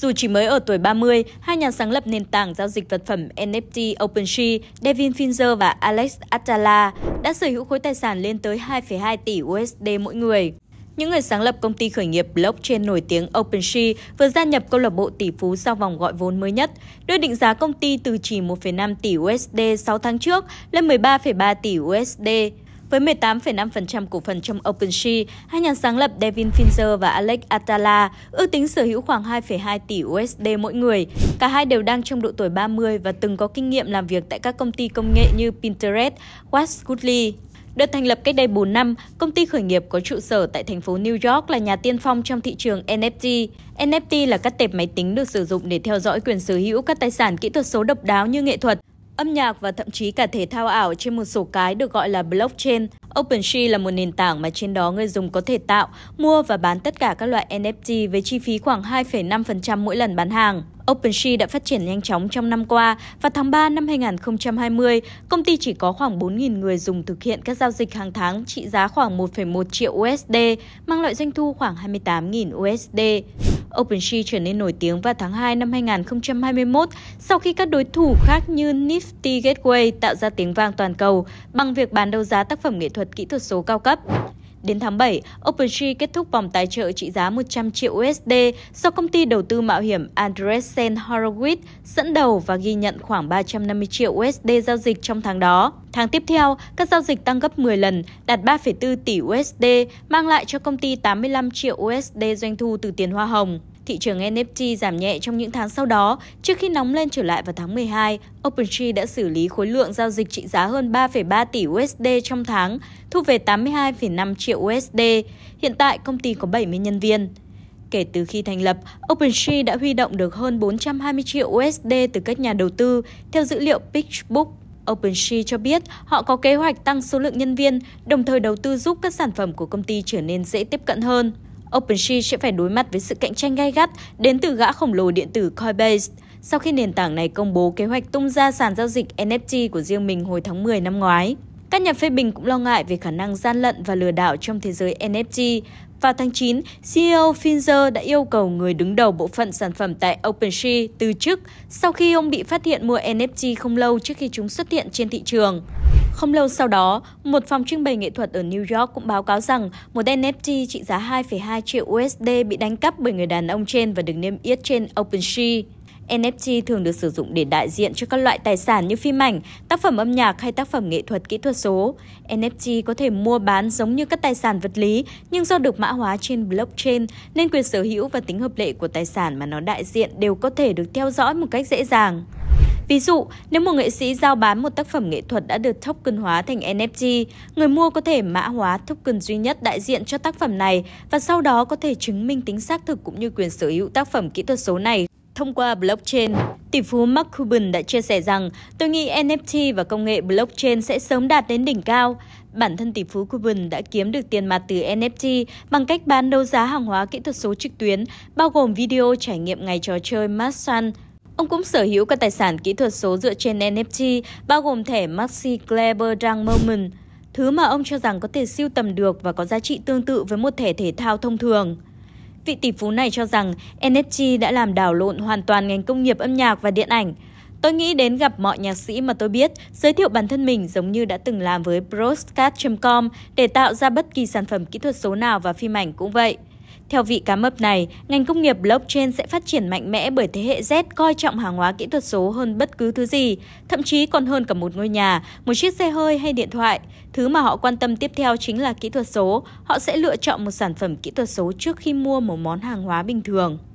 Dù chỉ mới ở tuổi 30, hai nhà sáng lập nền tảng giao dịch vật phẩm NFT OpenSea, Devin Finzer và Alex Atala đã sở hữu khối tài sản lên tới 2,2 tỷ USD mỗi người. Những người sáng lập công ty khởi nghiệp blockchain nổi tiếng OpenSea vừa gia nhập câu lạc bộ tỷ phú sau vòng gọi vốn mới nhất, đưa định giá công ty từ chỉ 1,5 tỷ USD 6 tháng trước lên 13,3 tỷ USD với 18,5% cổ phần trong OpenSea, hai nhà sáng lập Devin Finzer và Alex Atala ước tính sở hữu khoảng 2,2 tỷ USD mỗi người. Cả hai đều đang trong độ tuổi 30 và từng có kinh nghiệm làm việc tại các công ty công nghệ như Pinterest, What's Goodly, được thành lập cách đây 4 năm, công ty khởi nghiệp có trụ sở tại thành phố New York là nhà tiên phong trong thị trường NFT. NFT là các tệp máy tính được sử dụng để theo dõi quyền sở hữu các tài sản kỹ thuật số độc đáo như nghệ thuật, âm nhạc và thậm chí cả thể thao ảo trên một sổ cái được gọi là blockchain. OpenSea là một nền tảng mà trên đó người dùng có thể tạo, mua và bán tất cả các loại NFT với chi phí khoảng 2,5% mỗi lần bán hàng. OpenSea đã phát triển nhanh chóng trong năm qua và tháng 3 năm 2020, công ty chỉ có khoảng 4.000 người dùng thực hiện các giao dịch hàng tháng trị giá khoảng 1,1 triệu USD, mang lại doanh thu khoảng 28.000 USD. OpenSea trở nên nổi tiếng vào tháng 2 năm 2021 sau khi các đối thủ khác như Nifty Gateway tạo ra tiếng vang toàn cầu bằng việc bán đấu giá tác phẩm nghệ thuật kỹ thuật số cao cấp. Đến tháng 7, OpenSea kết thúc vòng tài trợ trị giá 100 triệu USD do công ty đầu tư mạo hiểm Andreessen Horowitz dẫn đầu và ghi nhận khoảng 350 triệu USD giao dịch trong tháng đó. Tháng tiếp theo, các giao dịch tăng gấp 10 lần, đạt 3,4 tỷ USD, mang lại cho công ty 85 triệu USD doanh thu từ tiền hoa hồng thị trường NFT giảm nhẹ trong những tháng sau đó, trước khi nóng lên trở lại vào tháng 12, OpenSea đã xử lý khối lượng giao dịch trị giá hơn 3,3 tỷ USD trong tháng, thu về 82,5 triệu USD. Hiện tại, công ty có 70 nhân viên. Kể từ khi thành lập, OpenSea đã huy động được hơn 420 triệu USD từ các nhà đầu tư, theo dữ liệu PitchBook. OpenSea cho biết họ có kế hoạch tăng số lượng nhân viên, đồng thời đầu tư giúp các sản phẩm của công ty trở nên dễ tiếp cận hơn. OpenSea sẽ phải đối mặt với sự cạnh tranh gay gắt đến từ gã khổng lồ điện tử Coinbase sau khi nền tảng này công bố kế hoạch tung ra sàn giao dịch NFT của riêng mình hồi tháng 10 năm ngoái. Các nhà phê bình cũng lo ngại về khả năng gian lận và lừa đảo trong thế giới NFT. Vào tháng 9, CEO Finzer đã yêu cầu người đứng đầu bộ phận sản phẩm tại OpenSea từ chức sau khi ông bị phát hiện mua NFT không lâu trước khi chúng xuất hiện trên thị trường. Không lâu sau đó, một phòng trưng bày nghệ thuật ở New York cũng báo cáo rằng một NFT trị giá 2,2 triệu USD bị đánh cắp bởi người đàn ông trên và được niêm yết trên OpenSea. NFT thường được sử dụng để đại diện cho các loại tài sản như phim ảnh, tác phẩm âm nhạc hay tác phẩm nghệ thuật kỹ thuật số. NFT có thể mua bán giống như các tài sản vật lý, nhưng do được mã hóa trên blockchain nên quyền sở hữu và tính hợp lệ của tài sản mà nó đại diện đều có thể được theo dõi một cách dễ dàng. Ví dụ, nếu một nghệ sĩ giao bán một tác phẩm nghệ thuật đã được token hóa thành NFT, người mua có thể mã hóa token duy nhất đại diện cho tác phẩm này và sau đó có thể chứng minh tính xác thực cũng như quyền sở hữu tác phẩm kỹ thuật số này thông qua blockchain. Tỷ phú Mark Cuban đã chia sẻ rằng, tôi nghĩ NFT và công nghệ blockchain sẽ sớm đạt đến đỉnh cao. Bản thân tỷ phú Cuban đã kiếm được tiền mặt từ NFT bằng cách bán đấu giá hàng hóa kỹ thuật số trực tuyến, bao gồm video trải nghiệm ngày trò chơi Mass Sun, Ông cũng sở hữu các tài sản kỹ thuật số dựa trên NFT, bao gồm thẻ Maxi Kleber Drang Moment, thứ mà ông cho rằng có thể siêu tầm được và có giá trị tương tự với một thẻ thể thao thông thường. Vị tỷ phú này cho rằng NFT đã làm đảo lộn hoàn toàn ngành công nghiệp âm nhạc và điện ảnh. Tôi nghĩ đến gặp mọi nhạc sĩ mà tôi biết, giới thiệu bản thân mình giống như đã từng làm với Broadcast.com để tạo ra bất kỳ sản phẩm kỹ thuật số nào và phim ảnh cũng vậy. Theo vị cá mập này, ngành công nghiệp blockchain sẽ phát triển mạnh mẽ bởi thế hệ Z coi trọng hàng hóa kỹ thuật số hơn bất cứ thứ gì, thậm chí còn hơn cả một ngôi nhà, một chiếc xe hơi hay điện thoại. Thứ mà họ quan tâm tiếp theo chính là kỹ thuật số, họ sẽ lựa chọn một sản phẩm kỹ thuật số trước khi mua một món hàng hóa bình thường.